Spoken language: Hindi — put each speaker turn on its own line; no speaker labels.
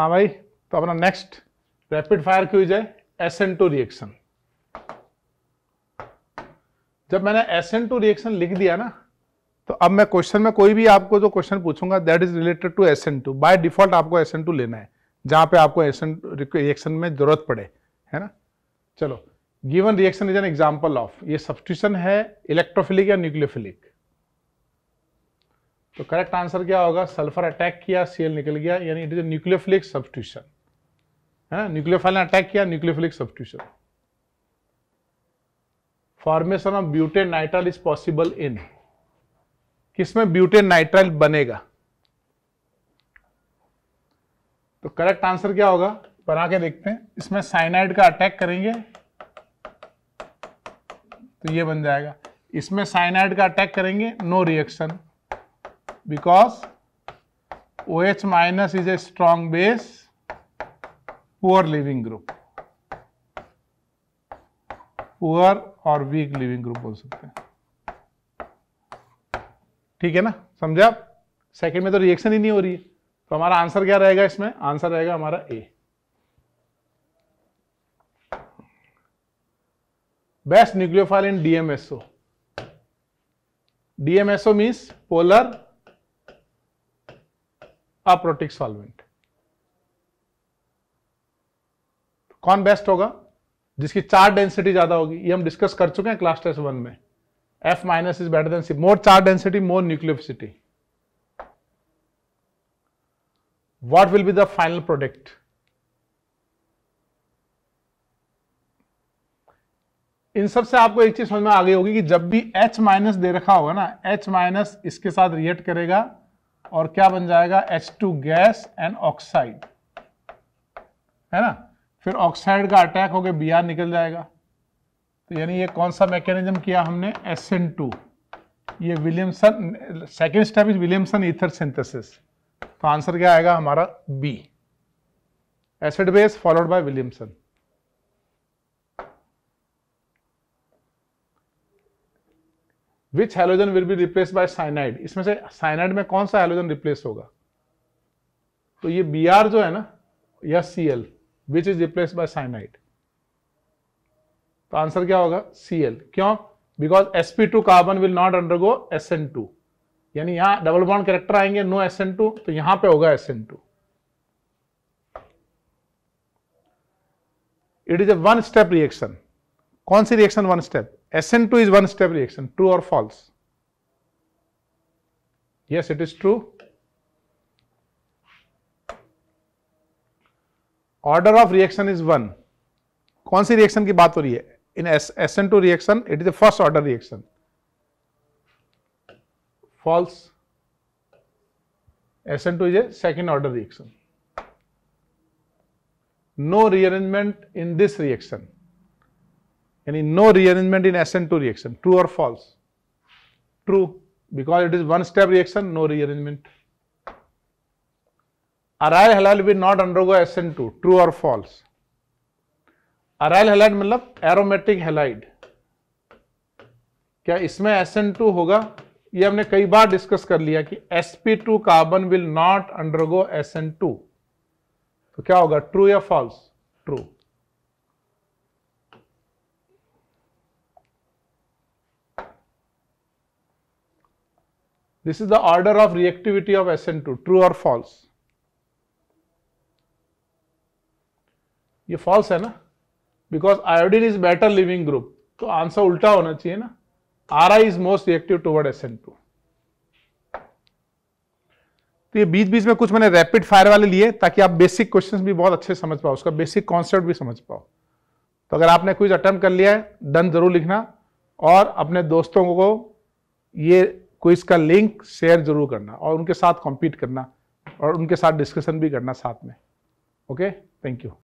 हाँ भाई तो अपना नेक्स्ट रैपिड फायर क्यूज है एस एन टू रिएक्शन जब मैंने एस एन टू रिएक्शन लिख दिया ना तो अब मैं क्वेश्चन में कोई भी आपको जो क्वेश्चन पूछूंगा that is related to S N two by default आपको एस एन टू लेना है जहां पे आपको एस एन रिएक्शन में जरूरत पड़े है ना चलो given reaction is an example of ये सब्सटीशन है इलेक्ट्रोफिलिक या न्यूक्लियोफिलिक तो करेक्ट आंसर क्या होगा सल्फर अटैक किया सीएल निकल गया यानी इट इज न्यूक्लियोफिलिक सब्सटीट्यूशन है न्यूक्लियोफाइल ने अटैक किया nucleophilic substitution formation of butane nitrile is possible in किसमें ब्यूटेन नाइट्राइल बनेगा तो करेक्ट आंसर क्या होगा बना के देखते हैं इसमें साइनाइड का अटैक करेंगे तो ये बन जाएगा इसमें साइनाइड का अटैक करेंगे no reaction because OH minus is a strong base, poor leaving group. Poor और वीक लिविंग ग्रुप बोल सकते हैं ठीक है ना समझा सेकेंड में तो रिएक्शन ही नहीं हो रही है तो हमारा आंसर क्या रहेगा इसमें आंसर रहेगा हमारा A best nucleophile in DMSO DMSO means polar aprotic solvent कौन बेस्ट होगा जिसकी चार डेंसिटी ज्यादा होगी ये हम डिस्कस कर चुके हैं क्लास टेस्ट वन में F minus is better than C more charge density more nucleophilicity what will be the final product in सब से आपको एक चीज समझ में आ गई होगी कि जब भी H माइनस दे रखा होगा ना H माइनस इसके साथ रिएक्ट करेगा और क्या बन जाएगा H2 गैस एंड ऑक्साइड है ना फिर ऑक्साइड का अटैक होकर बी निकल जाएगा तो यानी ये कौन सा मैकेनिज्म किया हमने SN2 ये Williamson second step is Williamson ether synthesis तो आंसर क्या आएगा हमारा B acid base followed by Williamson which halogen will be replace by cyanide इसमें से साइनाइड में कौन सा हेलोजन रिप्लेस होगा तो ये बी आर जो है ना या C L which is replace by cyanide तो आंसर क्या होगा सी एल क्यों because S P two carbon will not undergo S N two यानी यहां डबल बॉन्ड करेक्टर आएंगे नो एस एन टू तो यहां पे होगा S N two it is a one step reaction कौन C reaction one step SN2 is one step reaction, true or false? Yes, it is true. Order of reaction is 1. कौन सी रिएक्शन की बात हो रही है in S N two reaction it is the first order reaction false S N two is a second order reaction no rearrangement in this reaction यानी no rearrangement in S N two reaction true और false true because it is one step reaction no rearrangement aryl halide will not undergo S N two true और फॉल्स अराइल हेलाइड मतलब एरोमेटिक हेलाइड क्या इसमें एस एन टू होगा ये हमने कई बार डिस्कस कर लिया कि SP two carbon will not undergo S N two तो क्या होगा ट्रू या false true This is the order of reactivity of SN2, true or false. ये फॉल्स है ना because iodine is better leaving group तो आंसर उल्टा होना चाहिए ना R I is most reactive toward S N two तो ये बीच बीच में कुछ मैंने रैपिड फायर वाले लिए ताकि आप बेसिक क्वेश्चंस भी बहुत अच्छे समझ पाओ उसका बेसिक कॉन्सेप्ट भी समझ पाओ तो अगर आपने कुछ अटेम्प्ट कर लिया है डन जरूर लिखना और अपने दोस्तों को ये को इसका लिंक शेयर जरूर करना और उनके साथ कॉम्पीट करना और उनके साथ डिस्कशन भी करना साथ में ओके थैंक यू